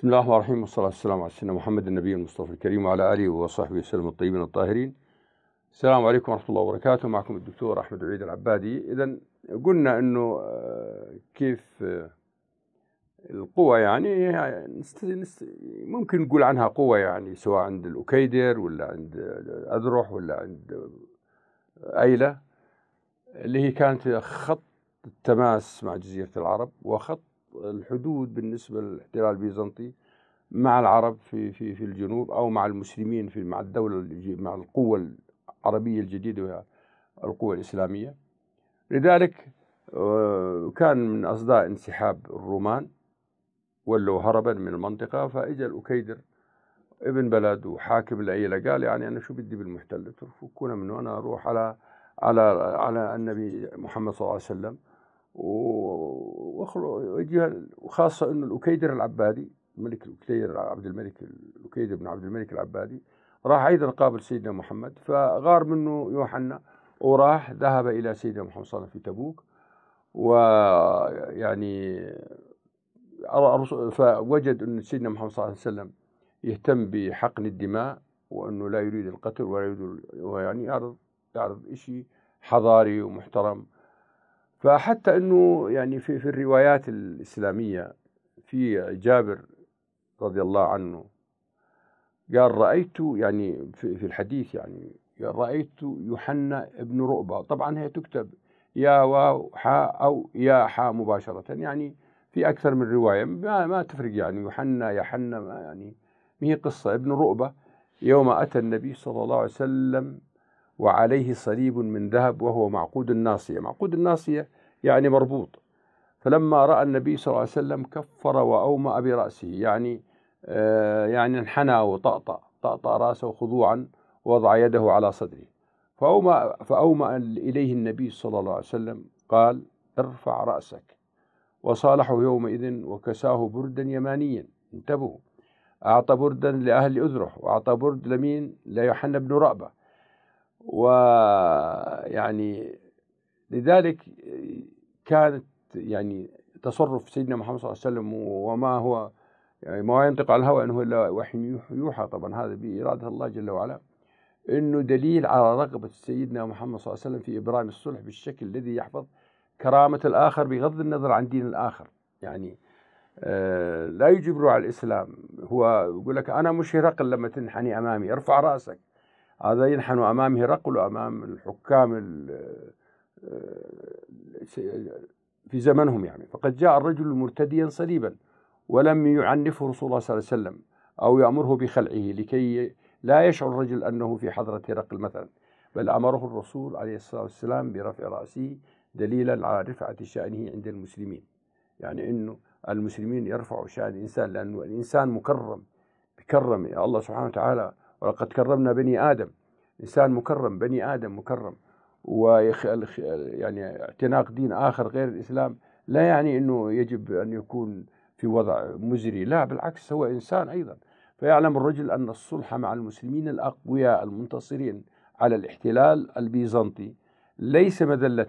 بسم الله الرحمن الرحيم والصلاة والسلام على سيدنا محمد النبي المصطفى الكريم وعلى آله وصحبه وسلم الطيبين الطاهرين السلام عليكم ورحمة الله وبركاته معكم الدكتور أحمد عيد العبادي إذا قلنا أنه آه، كيف آه، القوى يعني ممكن نقول عنها قوة يعني سواء عند الأكيدر ولا عند أذرح ولا عند آه، أيلة اللي هي كانت خط التماس مع جزيرة العرب وخط الحدود بالنسبة للاحتلال البيزنطي مع العرب في في في الجنوب أو مع المسلمين في مع الدولة مع القوة العربية الجديدة القوه الإسلامية لذلك آه، كان من أصداء انسحاب الرومان ولوا هربا من المنطقة فإجا الأكيدر ابن بلد وحاكم العيلة قال يعني أنا شو بدي بالمحتل فكونا منه أنا أروح على على على النبي محمد صلى الله عليه وسلم وخاصة أنه الأكيدر العبادي الملك الأكيدر عبد الملك الأكيدر بن عبد الملك العبادي راح أيضا قابل سيدنا محمد فغار منه يوحنا وراح ذهب إلى سيدنا محمد صلى الله عليه وسلم في تبوك ويعني فوجد أن سيدنا محمد صلى الله عليه وسلم يهتم بحقن الدماء وأنه لا يريد القتل ولا يريد ويعني يعرض يعرض شيء حضاري ومحترم فحتى انه يعني في في الروايات الاسلاميه في جابر رضي الله عنه قال رايت يعني في, في الحديث يعني قال رايت يوحنا ابن رؤبه طبعا هي تكتب يا واو حاء او يا حاء مباشره يعني في اكثر من روايه ما, ما تفرق يعني يوحنا حنا يعني ما هي قصه ابن رؤبه يوم اتى النبي صلى الله عليه وسلم وعليه صليب من ذهب وهو معقود الناصية معقود الناصية يعني مربوط فلما رأى النبي صلى الله عليه وسلم كفر وأومأ برأسه يعني آه يعني انحنى وطأطأ طأطأ رأسه خضوعا ووضع يده على صدره فأومأ, فأومأ إليه النبي صلى الله عليه وسلم قال ارفع رأسك وصالحه يومئذ وكساه بردا يمانيا انتبهوا أعطى بردا لأهل أذره وأعطى برد لمين ليوحنا بن رأبة ويعني لذلك كانت يعني تصرف سيدنا محمد صلى الله عليه وسلم وما هو يعني ما ينطق على الهوى انه الا وحي يوحى طبعا هذا باراده الله جل وعلا انه دليل على رغبه سيدنا محمد صلى الله عليه وسلم في ابرام الصلح بالشكل الذي يحفظ كرامه الاخر بغض النظر عن دين الاخر يعني آه، لا يجبر على الاسلام هو يقول لك انا مش هرقل لما تنحني امامي ارفع راسك هذا ينحن أمامه رقل أمام الحكام آه، في زمنهم يعني فقد جاء الرجل مرتديا صليبا ولم يعنفه رسول الله صلى الله عليه وسلم أو يأمره بخلعه لكي لا يشعر الرجل أنه في حضرة رقل مثلا بل أمره الرسول عليه الصلاة والسلام برفع رأسه دليلا على رفعة شأنه عند المسلمين يعني أنه المسلمين يرفعوا شأن الإنسان لأنه الإنسان مكرم بكرم الله سبحانه وتعالى ولقد كرمنا بني آدم إنسان مكرم بني آدم مكرم ويخ... يعني اعتناق دين آخر غير الإسلام لا يعني أنه يجب أن يكون في وضع مزري لا بالعكس هو إنسان أيضا فيعلم الرجل أن الصلح مع المسلمين الأقوياء المنتصرين على الاحتلال البيزنطي ليس مذلة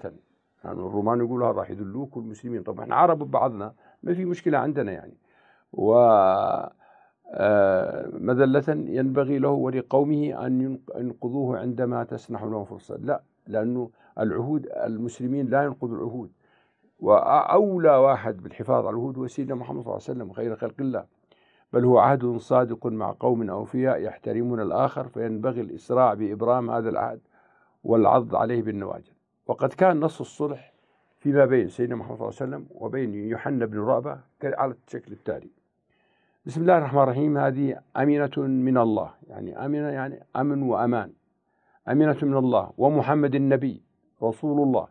يعني الرومان يقولوا راح يذلوكم المسلمين طبعا احنا عرب بعضنا ما في مشكلة عندنا يعني و مذلة ينبغي له ولقومه أن ينقذوه عندما تسنح لهم فرصة لا لأنه العهود المسلمين لا ينقضوا العهود وأولى واحد بالحفاظ على العهود هو سيدنا محمد صلى الله عليه وسلم خير خلق الله بل هو عهد صادق مع قوم أوفياء يحترمون الآخر فينبغي الإسراع بإبرام هذا العهد والعض عليه بالنواجذ وقد كان نص الصلح فيما بين سيدنا محمد صلى الله عليه وسلم وبين يوحنا بن رأبة على الشكل التالي بسم الله الرحمن الرحيم هذه أمينة من الله يعني أمينة يعني أمن وأمان أمينة من الله ومحمد النبي رسول الله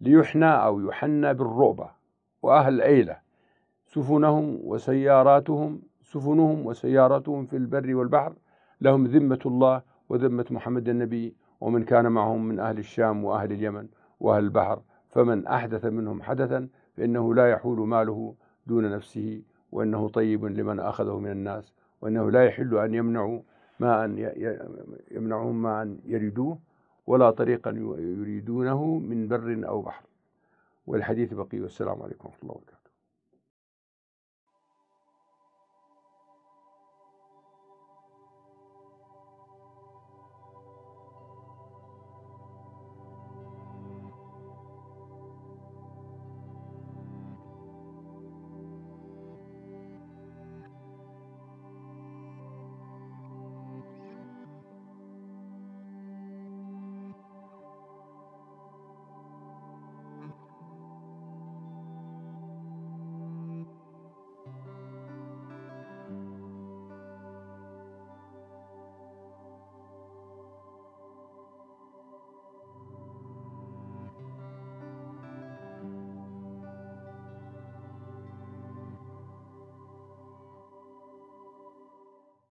ليحنى أو يحنى بالرعبة وأهل أيلة سفنهم وسياراتهم سفنهم وسياراتهم في البر والبحر لهم ذمة الله وذمة محمد النبي ومن كان معهم من أهل الشام وأهل اليمن وأهل البحر فمن أحدث منهم حدثا فإنه لا يحول ماله دون نفسه وأنه طيب لمن أخذه من الناس وأنه لا يحل أن يمنعوا ما أن يمنعهم ما أن يريدوه ولا طريقا يريدونه من بر أو بحر والحديث بقي والسلام عليكم ورحمة الله وبركاته